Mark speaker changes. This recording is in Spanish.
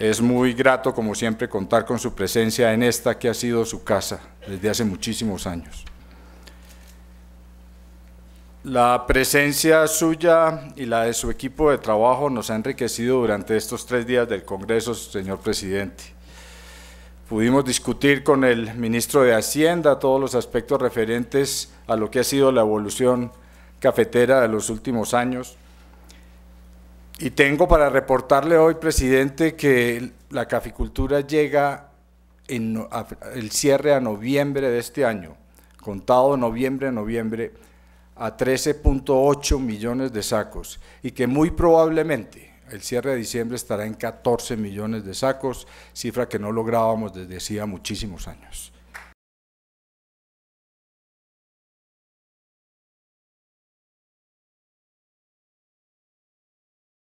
Speaker 1: Es muy grato, como siempre, contar con su presencia en esta que ha sido su casa desde hace muchísimos años. La presencia suya y la de su equipo de trabajo nos ha enriquecido durante estos tres días del Congreso, señor presidente. Pudimos discutir con el ministro de Hacienda todos los aspectos referentes a lo que ha sido la evolución cafetera de los últimos años, y tengo para reportarle hoy, presidente, que la caficultura llega el cierre a noviembre de este año, contado noviembre a noviembre, a 13.8 millones de sacos y que muy probablemente el cierre de diciembre estará en 14 millones de sacos, cifra que no lográbamos desde hacía muchísimos años.